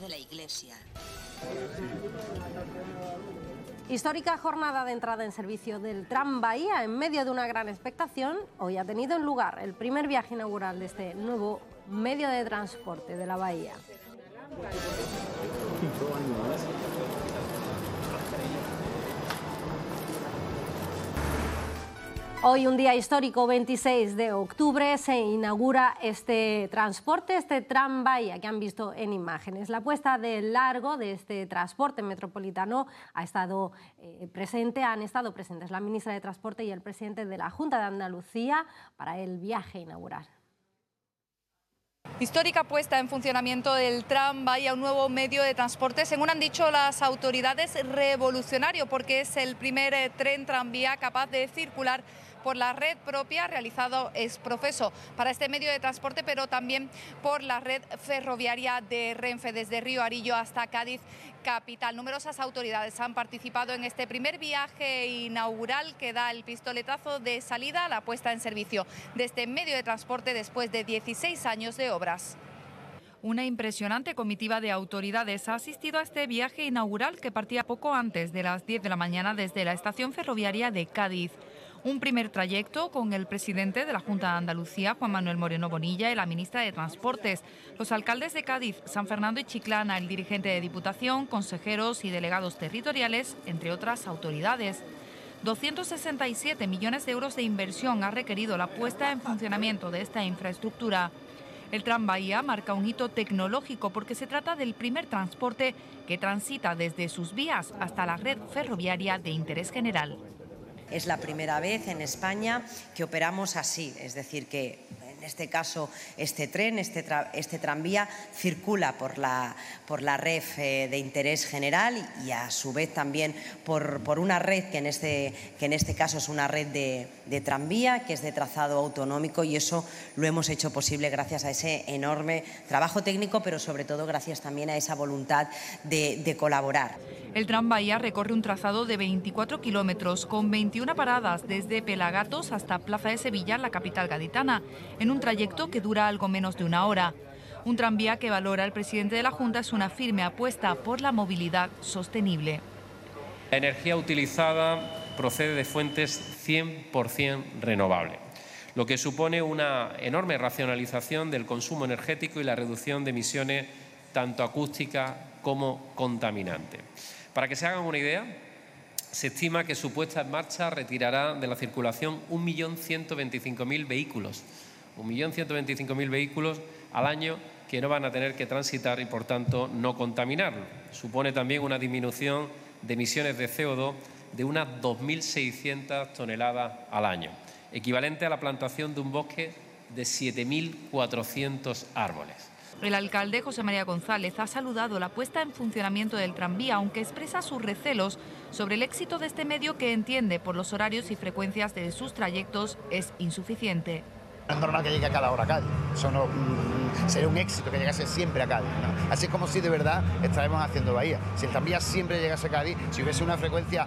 de la iglesia. Histórica jornada de entrada en servicio del Tram Bahía en medio de una gran expectación. Hoy ha tenido lugar el primer viaje inaugural de este nuevo medio de transporte de la Bahía. Hoy un día histórico, 26 de octubre, se inaugura este transporte, este tranvía que han visto en imágenes. La puesta de largo de este transporte metropolitano ha estado eh, presente, han estado presentes la ministra de Transporte y el presidente de la Junta de Andalucía para el viaje inaugural. Histórica puesta en funcionamiento del tranvía, un nuevo medio de transporte, según han dicho las autoridades, revolucionario, porque es el primer eh, tren tranvía capaz de circular por la red propia realizado es profeso para este medio de transporte, pero también por la red ferroviaria de Renfe desde Río Arillo hasta Cádiz capital. Numerosas autoridades han participado en este primer viaje inaugural que da el pistoletazo de salida a la puesta en servicio de este medio de transporte después de 16 años de obras. Una impresionante comitiva de autoridades ha asistido a este viaje inaugural que partía poco antes de las 10 de la mañana desde la estación ferroviaria de Cádiz. Un primer trayecto con el presidente de la Junta de Andalucía, Juan Manuel Moreno Bonilla, y la ministra de Transportes, los alcaldes de Cádiz, San Fernando y Chiclana, el dirigente de Diputación, consejeros y delegados territoriales, entre otras autoridades. 267 millones de euros de inversión ha requerido la puesta en funcionamiento de esta infraestructura. El tram Bahía marca un hito tecnológico porque se trata del primer transporte que transita desde sus vías hasta la red ferroviaria de interés general. Es la primera vez en España que operamos así, es decir, que este caso este tren, este, este tranvía, circula por la, por la red eh, de interés general y a su vez también por, por, una red que en, este, que en este caso es una red de, de tranvía, que es de trazado autonómico y eso lo hemos hecho posible gracias a ese enorme trabajo técnico, pero sobre todo gracias también a esa voluntad de, de colaborar. El tranvía recorre un trazado de 24 kilómetros con 21 paradas desde Pelagatos hasta Plaza de Sevilla, la capital gaditana, en un un trayecto que dura algo menos de una hora. Un tranvía que valora el presidente de la Junta es una firme apuesta por la movilidad sostenible. La energía utilizada procede de fuentes 100% renovables, lo que supone una enorme racionalización del consumo energético y la reducción de emisiones tanto acústicas como contaminantes. Para que se hagan una idea, se estima que su puesta en marcha retirará de la circulación 1.125.000 vehículos, 1.125.000 vehículos al año que no van a tener que transitar y, por tanto, no contaminarlo. Supone también una disminución de emisiones de CO2 de unas 2.600 toneladas al año, equivalente a la plantación de un bosque de 7.400 árboles. El alcalde José María González ha saludado la puesta en funcionamiento del tranvía, aunque expresa sus recelos sobre el éxito de este medio que entiende por los horarios y frecuencias de sus trayectos es insuficiente. No es que llegue a cada hora a Cádiz. Eso mm, sería un éxito que llegase siempre a Cádiz. Así es como si de verdad estaremos haciendo Bahía. Si el tranvía siempre llegase a Cádiz, si hubiese una frecuencia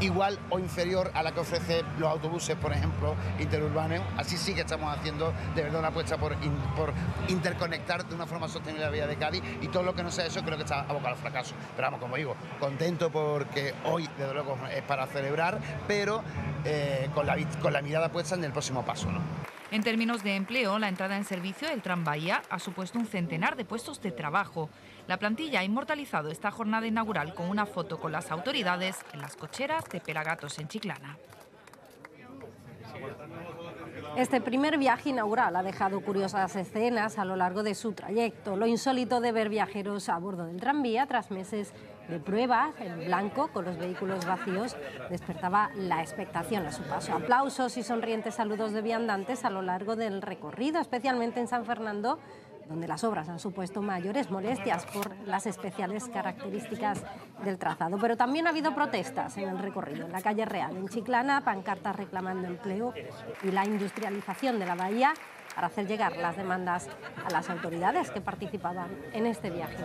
igual o inferior a la que ofrecen los autobuses, por ejemplo, interurbanos. Así sí que estamos haciendo de verdad una apuesta por, interconectar de una forma sostenible la vía de Cádiz y todo lo que no sea eso creo que está abocado al fracaso. Pero vamos, como digo, contento porque hoy, desde luego, es para celebrar, pero eh, con, la, mirada puesta en el próximo paso. En términos de empleo, la entrada en servicio del tranvía ha supuesto un centenar de puestos de trabajo. La plantilla ha inmortalizado esta jornada inaugural con una foto con las autoridades en las cocheras de Pelagatos en Chiclana. Este primer viaje inaugural ha dejado curiosas escenas a lo largo de su trayecto. Lo insólito de ver viajeros a bordo del tranvía tras meses de pruebas en blanco con los vehículos vacíos despertaba la expectación a su paso. Aplausos y sonrientes saludos de viandantes a lo largo del recorrido, especialmente en San Fernando donde las obras han supuesto mayores molestias por las especiales características del trazado. Pero también ha habido protestas en el recorrido, en la calle Real, en Chiclana, pancartas reclamando empleo y la industrialización de la bahía para hacer llegar las demandas a las autoridades que participaban en este viaje.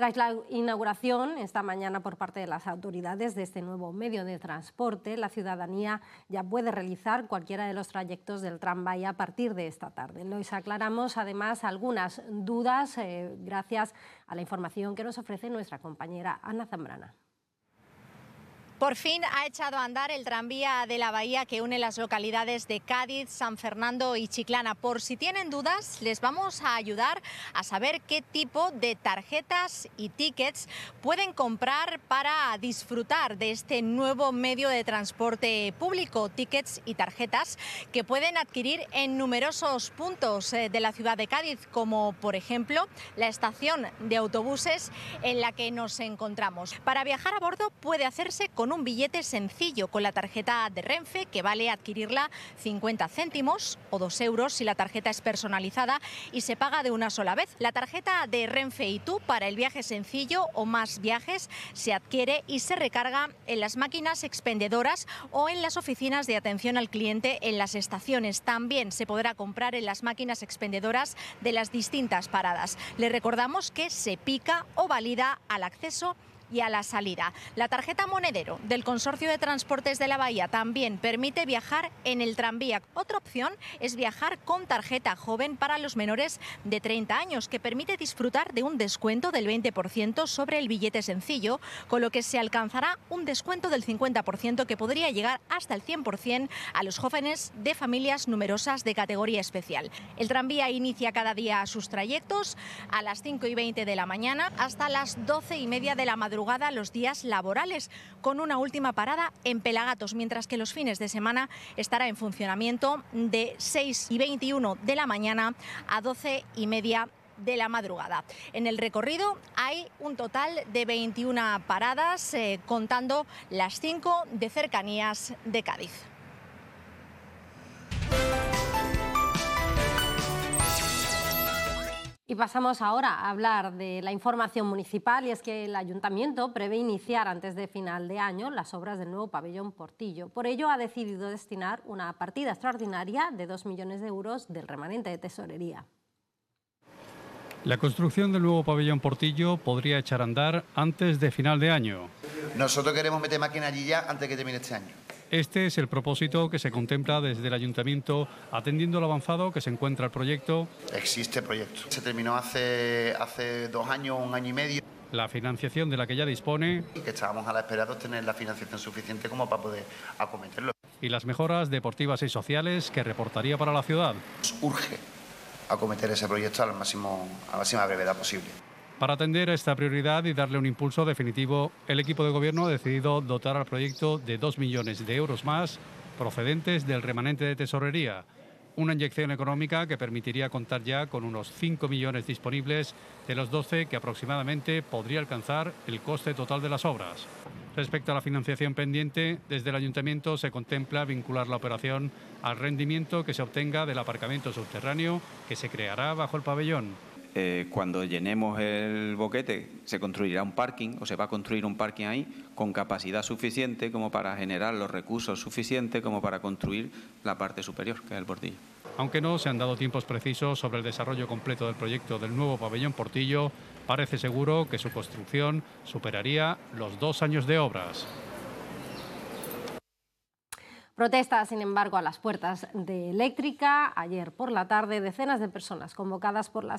Tras la inauguración esta mañana por parte de las autoridades de este nuevo medio de transporte, la ciudadanía ya puede realizar cualquiera de los trayectos del tranvía a partir de esta tarde. Nos aclaramos además algunas dudas eh, gracias a la información que nos ofrece nuestra compañera Ana Zambrana. Por fin ha echado a andar el tranvía de la bahía que une las localidades de Cádiz, San Fernando y Chiclana. Por si tienen dudas, les vamos a ayudar a saber qué tipo de tarjetas y tickets pueden comprar para disfrutar de este nuevo medio de transporte público, tickets y tarjetas que pueden adquirir en numerosos puntos eh, de la ciudad de Cádiz, como por ejemplo la estación de autobuses en la que nos encontramos. Para viajar a bordo puede hacerse con un billete sencillo con la tarjeta de Renfe, que vale adquirirla 50 céntimos o 2 euros si la tarjeta es personalizada y se paga de una sola vez. La tarjeta de Renfe y tú para el viaje sencillo o más viajes se adquiere y se recarga en las máquinas expendedoras o en las oficinas de atención al cliente en las estaciones. También se podrá comprar en las máquinas expendedoras de las distintas paradas. Le recordamos que se pica o valida al acceso y a la salida. La tarjeta monedero del Consorcio de Transportes de la Bahía también permite viajar en el tranvía. Otra opción es viajar con tarjeta joven para los menores de 30 años, que permite disfrutar de un descuento del 20% sobre el billete sencillo, con lo que se alcanzará un descuento del 50% que podría llegar hasta el 100% a los jóvenes de familias numerosas de categoría especial. El tranvía inicia cada día sus trayectos a las 5 y 20 de la mañana hasta las 12 y media de la madrugada los días laborales, con una última parada en Pelagatos, mientras que los fines de semana estará en funcionamiento de 6 y 21 de la mañana a 12 y media de la madrugada. En el recorrido hay un total de 21 paradas, eh, contando las 5 de cercanías de Cádiz. Y pasamos ahora a hablar de la información municipal y es que el ayuntamiento prevé iniciar antes de final de año las obras del nuevo pabellón Portillo. Por ello ha decidido destinar una partida extraordinaria de 2 millones de euros del remanente de tesorería. La construcción del nuevo pabellón Portillo podría echar a andar antes de final de año. Nosotros queremos meter máquina allí ya antes de que termine este año. Este es el propósito que se contempla desde el ayuntamiento, atendiendo lo avanzado que se encuentra el proyecto. Existe proyecto. Se terminó hace, hace dos años, un año y medio. La financiación de la que ya dispone. Y que estábamos a la espera de obtener la financiación suficiente como para poder acometerlo. Y las mejoras deportivas y sociales que reportaría para la ciudad. Urge acometer ese proyecto a la máxima brevedad posible. Para atender a esta prioridad y darle un impulso definitivo, el equipo de gobierno ha decidido dotar al proyecto de 2 millones de euros más procedentes del remanente de tesorería, una inyección económica que permitiría contar ya con unos 5 millones disponibles de los 12 que aproximadamente podría alcanzar el coste total de las obras. Respecto a la financiación pendiente, desde el ayuntamiento se contempla vincular la operación al rendimiento que se obtenga del aparcamiento subterráneo que se creará bajo el pabellón. Eh, cuando llenemos el boquete se construirá un parking o se va a construir un parking ahí con capacidad suficiente como para generar los recursos suficientes como para construir la parte superior, que es el portillo. Aunque no se han dado tiempos precisos sobre el desarrollo completo del proyecto del nuevo pabellón Portillo, parece seguro que su construcción superaría los dos años de obras. Protesta, sin embargo, a las puertas de Eléctrica. Ayer por la tarde, decenas de personas convocadas por la,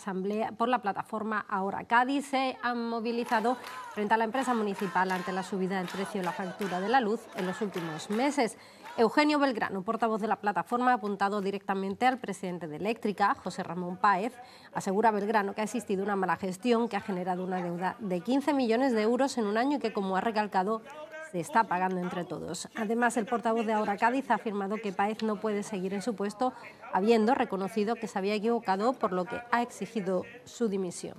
plataforma Ahora Cádiz se han movilizado frente a la empresa municipal ante la subida del precio de la factura de la luz en los últimos meses. Eugenio Belgrano, portavoz de la plataforma, ha apuntado directamente al presidente de Eléctrica, José Ramón Páez. Asegura Belgrano que ha existido una mala gestión que ha generado una deuda de 15 millones de euros en un año y que, como ha recalcado, se está pagando entre todos. Además, el portavoz de Ahora Cádiz ha afirmado que Paez no puede seguir en su puesto, habiendo reconocido que se había equivocado, por lo que ha exigido su dimisión.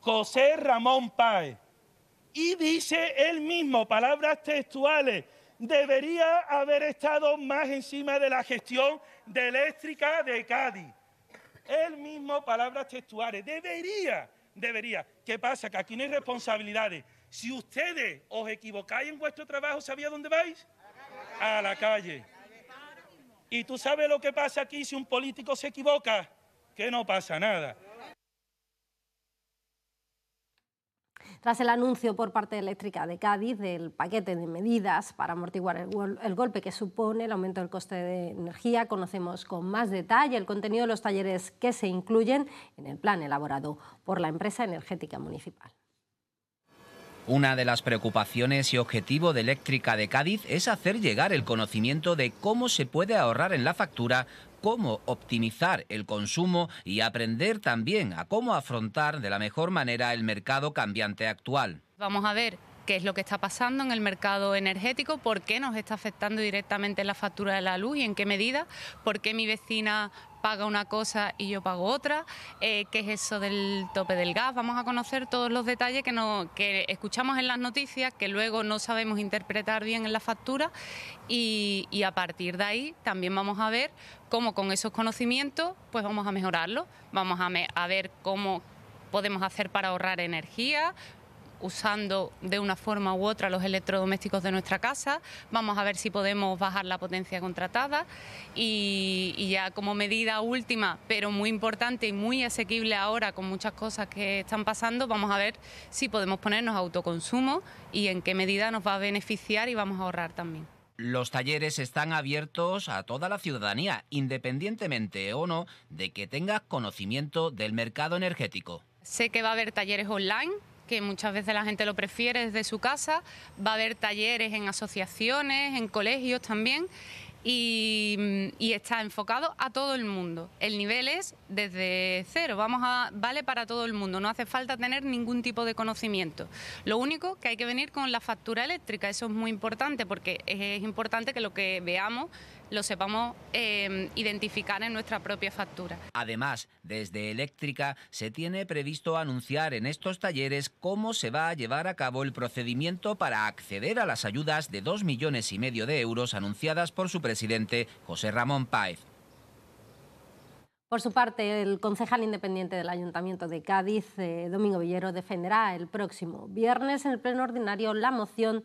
José Ramón Paez... Y dice él mismo, palabras textuales, debería haber estado más encima de la gestión de eléctrica de Cádiz. Él mismo, palabras textuales, debería debería. ¿Qué pasa? Que aquí no hay responsabilidades. Si ustedes os equivocáis en vuestro trabajo, ¿sabía dónde vais? A la calle. Y tú sabes lo que pasa aquí si un político se equivoca, que no pasa nada. tras el anuncio por parte de Eléctrica de Cádiz del paquete de medidas para amortiguar el, golpe que supone el aumento del coste de energía. Conocemos con más detalle el contenido de los talleres que se incluyen en el plan elaborado por la empresa energética municipal. Una de las preocupaciones y objetivo de Eléctrica de Cádiz es hacer llegar el conocimiento de cómo se puede ahorrar en la factura cómo optimizar el consumo y aprender también a cómo afrontar de la mejor manera el mercado cambiante actual. Vamos a ver qué es lo que está pasando en el mercado energético, por qué nos está afectando directamente la factura de la luz y en qué medida, por qué mi vecina paga una cosa y yo pago otra, eh, qué es eso del tope del gas. Vamos a conocer todos los detalles que, no, que escuchamos en las noticias, que luego no sabemos interpretar bien en la factura y, a partir de ahí también vamos a ver cómo con esos conocimientos pues vamos a mejorarlo, vamos a, a ver cómo podemos hacer para ahorrar energía, usando de una forma u otra los electrodomésticos de nuestra casa. Vamos a ver si podemos bajar la potencia contratada y, ya como medida última, pero muy importante y muy asequible ahora con muchas cosas que están pasando, vamos a ver si podemos ponernos autoconsumo y en qué medida nos va a beneficiar y vamos a ahorrar también. Los talleres están abiertos a toda la ciudadanía, independientemente o no de que tengas conocimiento del mercado energético. Sé que va a haber talleres online que muchas veces la gente lo prefiere desde su casa. Va a haber talleres en asociaciones, en colegios también. Y, está enfocado a todo el mundo. El nivel es desde cero, vamos a vale para todo el mundo, no hace falta tener ningún tipo de conocimiento. Lo único que hay que venir con la factura eléctrica, eso es muy importante porque es importante que lo que veamos lo sepamos em, identificar en nuestra propia factura. Además, desde Eléctrica se tiene previsto anunciar en estos talleres cómo se va a llevar a cabo el procedimiento para acceder a las ayudas de 2 millones y medio de euros anunciadas por su presidente, José Ramón Páez. Por su parte, el concejal independiente del Ayuntamiento de Cádiz, eh, Domingo Villero, defenderá el próximo viernes en el Pleno Ordinario la moción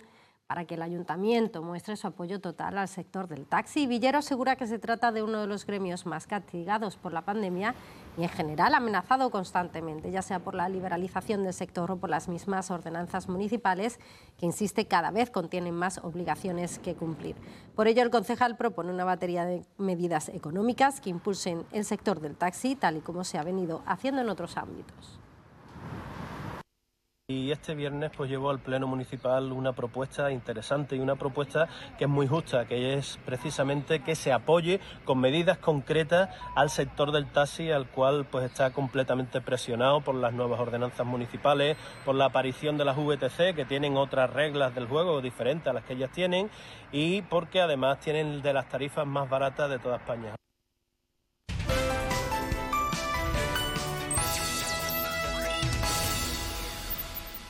para que el ayuntamiento muestre su apoyo total al sector del taxi. Villero asegura que se trata de uno de los gremios más castigados por la pandemia y en general amenazado constantemente, ya sea por la liberalización del sector o por las mismas ordenanzas municipales que, insiste, cada vez contienen más obligaciones que cumplir. Por ello, el concejal propone una batería de medidas económicas que impulsen el sector del taxi, tal y como se ha venido haciendo en otros ámbitos. Y este viernes pues llevo al Pleno Municipal una propuesta interesante y una propuesta que es muy justa, que es precisamente que se apoye con medidas concretas al sector del taxi, al cual pues está completamente presionado por las nuevas ordenanzas municipales, por la aparición de las VTC, que tienen otras reglas del juego diferentes a las que ellas tienen, y porque además tienen de las tarifas más baratas de toda España.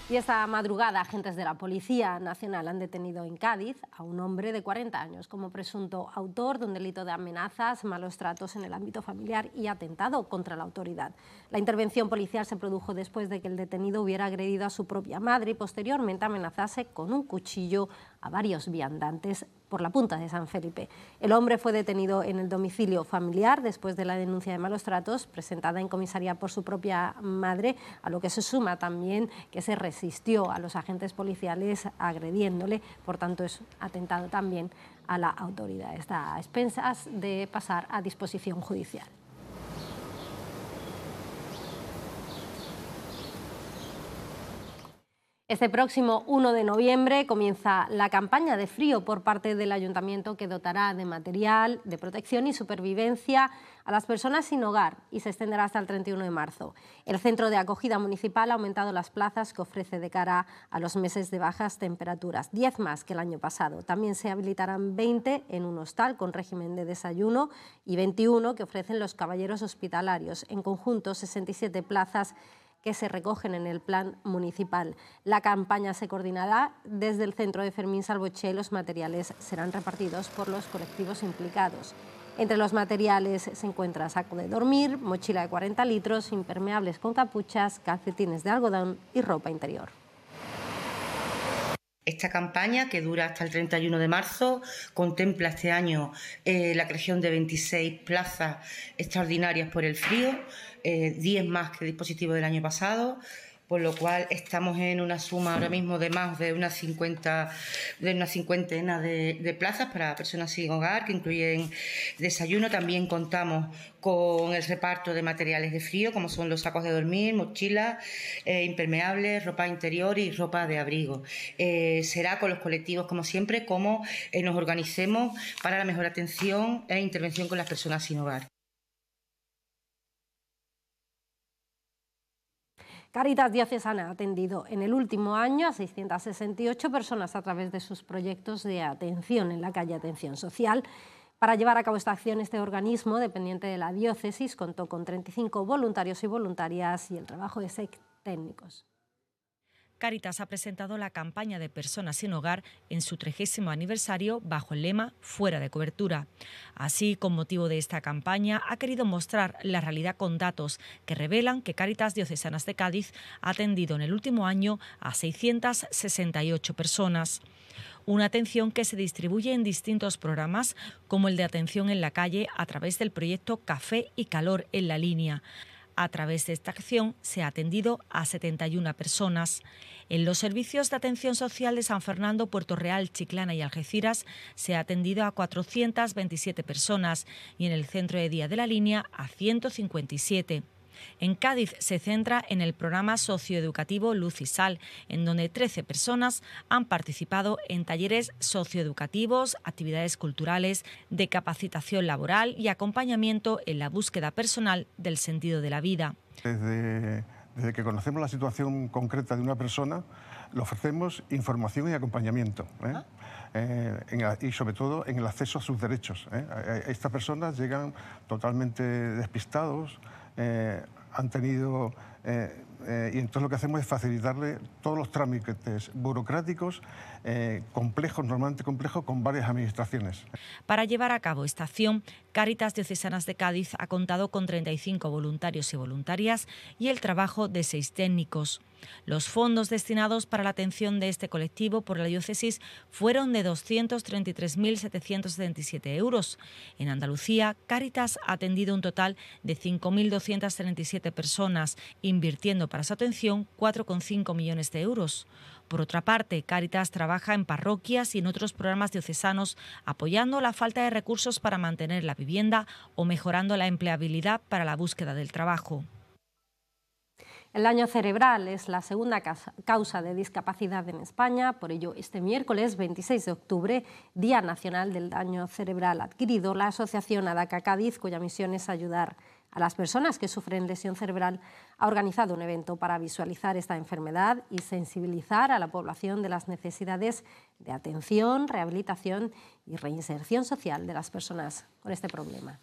Y esta madrugada, agentes de la Policía Nacional han detenido en Cádiz a un hombre de 40 años como presunto autor de un delito de amenazas, malos tratos en el ámbito familiar y atentado contra la autoridad. La intervención policial se produjo después de que el detenido hubiera agredido a su propia madre y posteriormente amenazase con un cuchillo a varios viandantes por la punta de San Felipe. El hombre fue detenido en el domicilio familiar después de la denuncia de malos tratos presentada en comisaría por su propia madre, a lo que se suma también que se resistió a los agentes policiales agrediéndole, por tanto es atentado también a la autoridad. Está a expensas de pasar a disposición judicial. Este próximo 1 de noviembre comienza la campaña de frío por parte del ayuntamiento que dotará de material de protección y supervivencia a las personas sin hogar y se extenderá hasta el 31 de marzo. El centro de acogida municipal ha aumentado las plazas que ofrece de cara a los meses de bajas temperaturas, 10 más que el año pasado. También se habilitarán 20 en un hostal con régimen de desayuno y 21 que ofrecen los caballeros hospitalarios. En conjunto, 67 plazas que se recogen en el plan municipal. La campaña se coordinará desde el centro de Fermín Salvoche y los materiales serán repartidos por los colectivos implicados. Entre los materiales se encuentra saco de dormir, mochila de 40 litros, impermeables con capuchas, calcetines de algodón y ropa interior. Esta campaña, que dura hasta el 31 de marzo, contempla este año eh, la creación de 26 plazas extraordinarias por el frío, 10 eh, más que el dispositivos del año pasado, por lo cual estamos en una suma ahora mismo de más de unas 50, de una cincuentena de, plazas para personas sin hogar, que incluyen desayuno. También contamos con el reparto de materiales de frío, como son los sacos de dormir, mochilas, eh, impermeables, ropa interior y ropa de abrigo. Eh, será con los colectivos, como siempre, cómo nos organicemos para la mejor atención e intervención con las personas sin hogar. Caritas Diocesana ha atendido en el último año a 668 personas a través de sus proyectos de atención en la calle Atención Social. Para llevar a cabo esta acción, este organismo, dependiente de la diócesis, contó con 35 voluntarios y voluntarias y el trabajo de seis técnicos. Caritas ha presentado la campaña de personas sin hogar en su 30 aniversario bajo el lema Fuera de cobertura. Así, con motivo de esta campaña, ha querido mostrar la realidad con datos que revelan que Caritas Diocesanas de Cádiz ha atendido en el último año a 668 personas una atención que se distribuye en distintos programas, como el de atención en la calle a través del proyecto Café y Calor en la Línea. A través de esta acción se ha atendido a 71 personas. En los servicios de atención social de San Fernando, Puerto Real, Chiclana y Algeciras se ha atendido a 427 personas y en el centro de día de la línea a 157. En Cádiz se centra en el programa socioeducativo Luz y Sal, en donde 13 personas han participado en talleres socioeducativos, actividades culturales, de capacitación laboral y acompañamiento en la búsqueda personal del sentido de la vida. Desde, que conocemos la situación concreta de una persona, le ofrecemos información y acompañamiento. ¿eh? Ah. Eh, y sobre todo en el acceso a sus derechos. ¿eh? Estas personas llegan totalmente despistados, eh, han tenido... Eh, eh, y entonces lo que hacemos es facilitarle todos los trámites burocráticos complejos, normalmente complejos, con varias administraciones. Para llevar a cabo esta acción, Cáritas Diocesanas de Cádiz ha contado con 35 voluntarios y voluntarias y el trabajo de seis técnicos. Los fondos destinados para la atención de este colectivo por la diócesis fueron de 233.777 euros. En Andalucía, Cáritas ha atendido un total de 5.237 personas, invirtiendo para su atención 4,5 millones de euros. Por otra parte, Cáritas trabaja en parroquias y en otros programas diocesanos apoyando la falta de recursos para mantener la vivienda o mejorando la empleabilidad para la búsqueda del trabajo. El daño cerebral es la segunda causa de discapacidad en España, por ello este miércoles 26 de octubre, Día Nacional del Daño Cerebral Adquirido, la Asociación ADACA Cádiz, cuya misión es ayudar a las personas que sufren lesión cerebral, ha organizado un evento para visualizar esta enfermedad y sensibilizar a la población de las necesidades de atención, rehabilitación y reinserción social de las personas con este problema.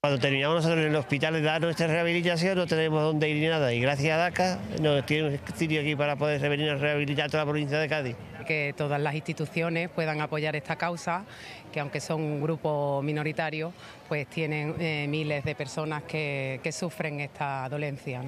Cuando terminamos nosotros en el hospital de dar nuestra rehabilitación no tenemos dónde ir ni nada y gracias a DACA nos tienen un sitio aquí para poder venir a rehabilitar toda la provincia de Cádiz. Que todas las instituciones puedan apoyar esta causa, que aunque son un grupo minoritario, pues tienen eh, miles de personas que, sufren esta dolencia.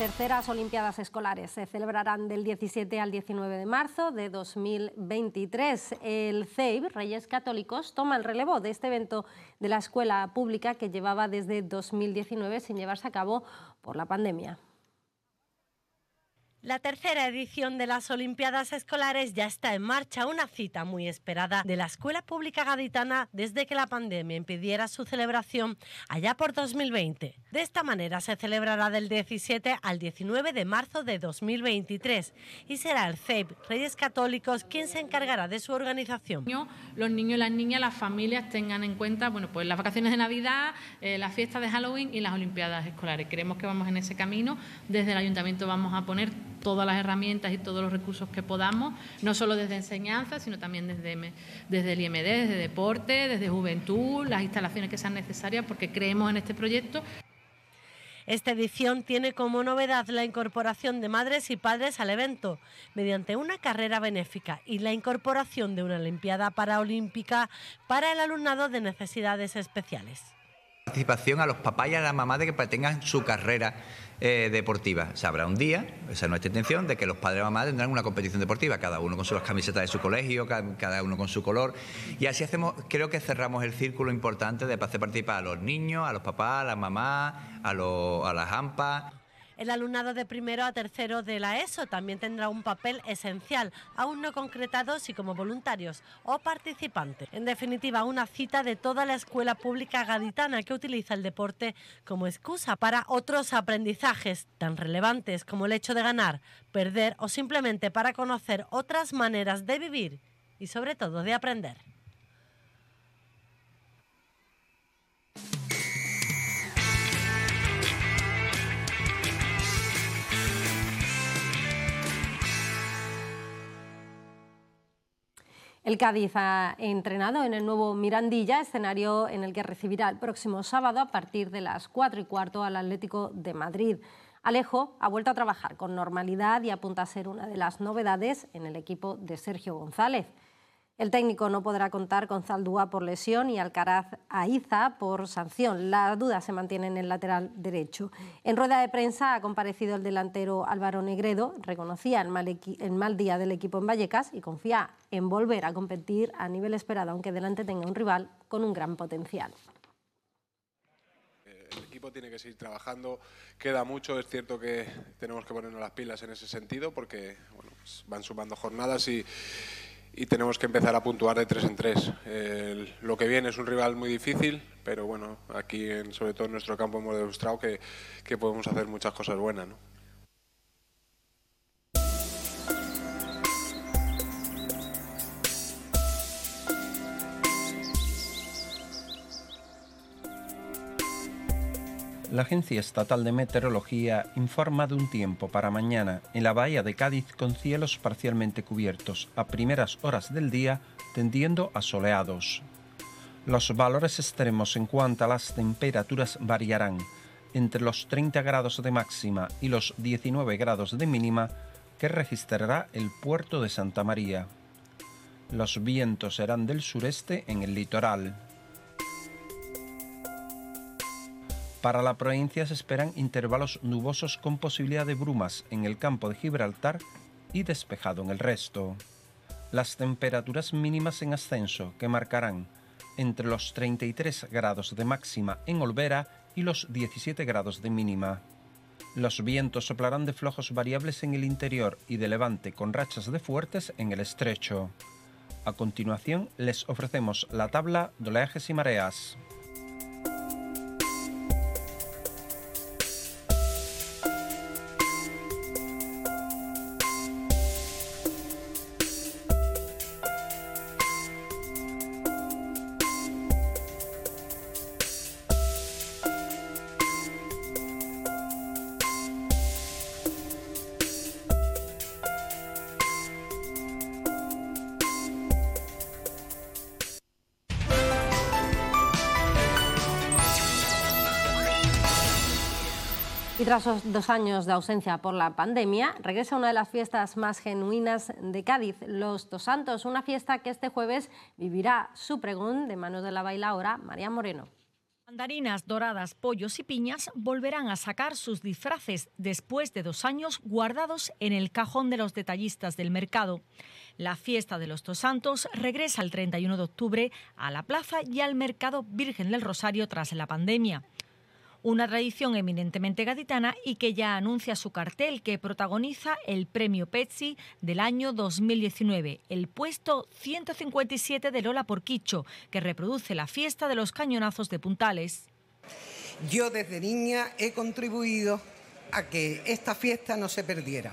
terceras Olimpiadas Escolares se celebrarán del 17 al 19 de marzo de 2023. El CEIB, Reyes Católicos, toma el relevo de este evento de la escuela pública que llevaba desde 2019 sin llevarse a cabo por la pandemia. La tercera edición de las Olimpiadas Escolares ya está en marcha, una cita muy esperada de la Escuela Pública Gaditana desde que la pandemia impidiera su celebración allá por 2020. De esta manera se celebrará del 17 al 19 de marzo de 2023 y será el CEIP Reyes Católicos quien se encargará de su organización. Los niños, las niñas, las familias tengan en cuenta bueno, pues las vacaciones de Navidad, eh, las fiestas de Halloween y las Olimpiadas Escolares. Creemos que vamos en ese camino. Desde el Ayuntamiento vamos a poner todas las herramientas y todos los recursos que podamos, no solo desde enseñanza, sino también desde, desde el IMD, desde deporte, desde juventud, las instalaciones que sean necesarias, porque creemos en este proyecto. Esta edición tiene como novedad la incorporación de madres y padres al evento mediante una carrera benéfica y la incorporación de una Olimpiada Paraolímpica para el alumnado de necesidades especiales participación a los papás y a las mamás de que tengan su carrera eh, deportiva. Sabrá un día, esa es nuestra intención, de que los padres y mamás tendrán una competición deportiva, cada uno con sus camisetas de su colegio, cada uno con su color. Y así hacemos, creo que cerramos el círculo importante de hacer participar a los niños, a los papás, a las mamás, a, los, a las ampas. El alumnado de primero a tercero de la ESO también tendrá un papel esencial, aún no concretado si como voluntarios o participantes. En definitiva, una cita de toda la escuela pública gaditana que utiliza el deporte como excusa para otros aprendizajes tan relevantes como el hecho de ganar, perder o simplemente para conocer otras maneras de vivir y sobre todo de aprender. El Cádiz ha entrenado en el nuevo Mirandilla, escenario en el que recibirá el próximo sábado a partir de las 4 y cuarto al Atlético de Madrid. Alejo ha vuelto a trabajar con normalidad y apunta a ser una de las novedades en el equipo de Sergio González. El técnico no podrá contar con Zaldúa por lesión y Alcaraz Aiza por sanción. La duda se mantiene en el lateral derecho. En rueda de prensa ha comparecido el delantero Álvaro Negredo. Reconocía el mal, día del equipo en Vallecas y confía en volver a competir a nivel esperado, aunque delante tenga un rival con un gran potencial El equipo tiene que seguir trabajando. Queda mucho, es cierto que tenemos que ponernos las pilas en ese sentido porque pues van sumando jornadas y, y tenemos que empezar a puntuar de tres en tres. lo que viene es un rival muy difícil, pero bueno, aquí en, sobre todo en nuestro campo hemos demostrado que, que podemos hacer muchas cosas buenas. ¿no? la Agencia Estatal de Meteorología informa de un tiempo para mañana en la bahía de Cádiz con cielos parcialmente cubiertos a primeras horas del día, tendiendo a soleados. Los valores extremos en cuanto a las temperaturas variarán entre los 30 grados de máxima y los 19 grados de mínima que registrará el puerto de Santa María. Los vientos serán del sureste en el litoral. Para la provincia se esperan intervalos nubosos con posibilidad de brumas en el campo de Gibraltar y despejado en el resto. Las temperaturas mínimas en ascenso que marcarán entre los 33 grados de máxima en Olvera y los 17 grados de mínima. Los vientos soplarán de flojos variables en el interior y de levante con rachas de fuertes en el estrecho. A continuación les ofrecemos la tabla de oleajes y mareas. tras dos años de ausencia por la pandemia, regresa una de las fiestas más genuinas de Cádiz, Los Dos Santos, una fiesta que este jueves vivirá su pregón de manos de la bailaora María Moreno. Mandarinas, doradas, pollos y piñas volverán a sacar sus disfraces después de dos años guardados en el cajón de los detallistas del mercado. La fiesta de los dos santos regresa el 31 de octubre a la plaza y al mercado Virgen del Rosario tras la pandemia una tradición eminentemente gaditana y que ya anuncia su cartel que protagoniza el premio Pepsi del año 2019, el puesto 157 de Lola Porquicho, que reproduce la fiesta de los cañonazos de Puntales. Yo desde niña he contribuido a que esta fiesta no se perdiera.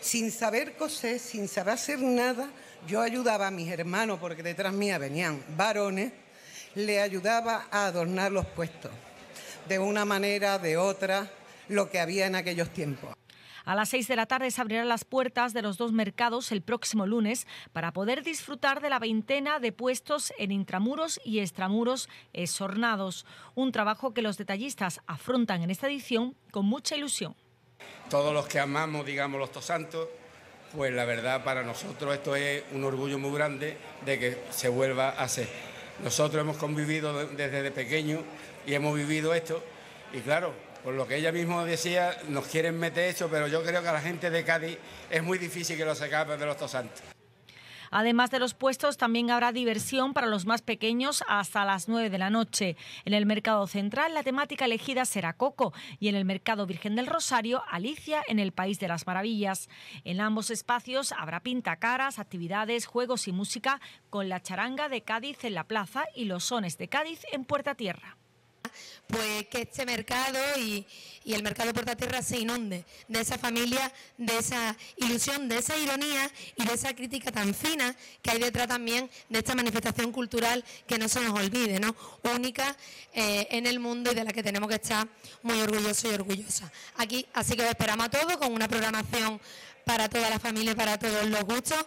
Sin saber coser, sin saber hacer nada, yo ayudaba a mis hermanos, porque detrás mía venían varones, le ayudaba a adornar los puestos de una manera, de otra, lo que había en aquellos tiempos. A las 6 de la tarde se abrirán las puertas de los dos mercados el próximo lunes para poder disfrutar de la veintena de puestos en intramuros y extramuros esornados. un trabajo que los detallistas afrontan en esta edición con mucha ilusión. Todos los que amamos, digamos, los tosantos, pues la verdad para nosotros esto es un orgullo muy grande de que se vuelva a hacer. Nosotros hemos convivido desde pequeño y hemos vivido esto. Y claro, por lo que ella misma decía, nos quieren meter esto, pero yo creo que a la gente de Cádiz es muy difícil que lo se de los dos santos. Además de los puestos, también habrá diversión para los más pequeños hasta las 9 de la noche. En el mercado central, la temática elegida será Coco y en el mercado Virgen del Rosario, Alicia en el País de las Maravillas. En ambos espacios habrá pintacaras, actividades, juegos y música con la charanga de Cádiz en la plaza y los sones de Cádiz en Puerta Tierra pues que este mercado y, el mercado Tierra se inunde de esa familia, de esa ilusión, de esa ironía y de esa crítica tan fina que hay detrás también de esta manifestación cultural que no se nos olvide, ¿no? Única eh, en el mundo y de la que tenemos que estar muy orgullosos y orgullosas. Aquí, así que lo esperamos a todos con una programación para toda la familia para todos los gustos.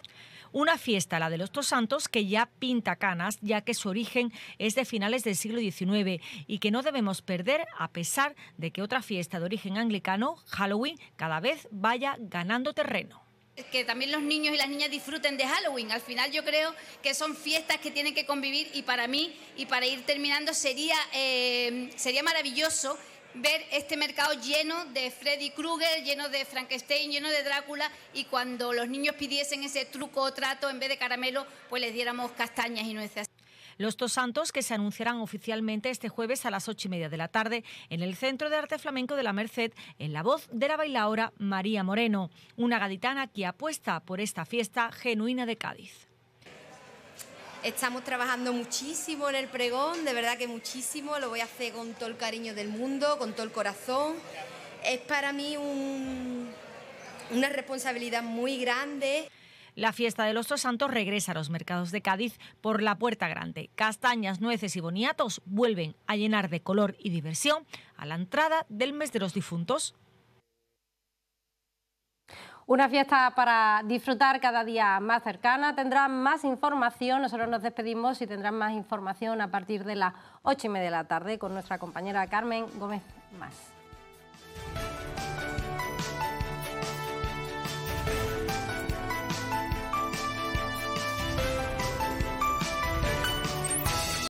Una fiesta, la de los dos Santos, que ya pinta canas, ya que su origen es de finales del siglo XIX y que no debemos perder a pesar de que otra fiesta de origen anglicano, Halloween, cada vez vaya ganando terreno que también los niños y las niñas disfruten de Halloween. Al final yo creo que son fiestas que tienen que convivir y para mí y para ir terminando sería, eh, sería maravilloso ver este mercado lleno de Freddy Krueger, lleno de Frankenstein, lleno de Drácula y cuando los niños pidiesen ese truco o trato en vez de caramelo, pues les diéramos castañas y nueces. Los dos santos que se anunciarán oficialmente este jueves a las ocho y media de la tarde en el Centro de Arte Flamenco de la Merced, en la voz de la bailaora María Moreno, una gaditana que apuesta por esta fiesta genuina de Cádiz. Estamos trabajando muchísimo en el pregón, de verdad que muchísimo, lo voy a hacer con todo el cariño del mundo, con todo el corazón. Es para mí una responsabilidad muy grande. La fiesta de los dos santos regresa a los mercados de Cádiz por la Puerta Grande. Castañas, nueces y boniatos vuelven a llenar de color y diversión a la entrada del mes de los difuntos. Una fiesta para disfrutar cada día más cercana. Tendrán más información, nosotros nos despedimos y tendrán más información a partir de las ocho y media de la tarde con nuestra compañera Carmen Gómez Más.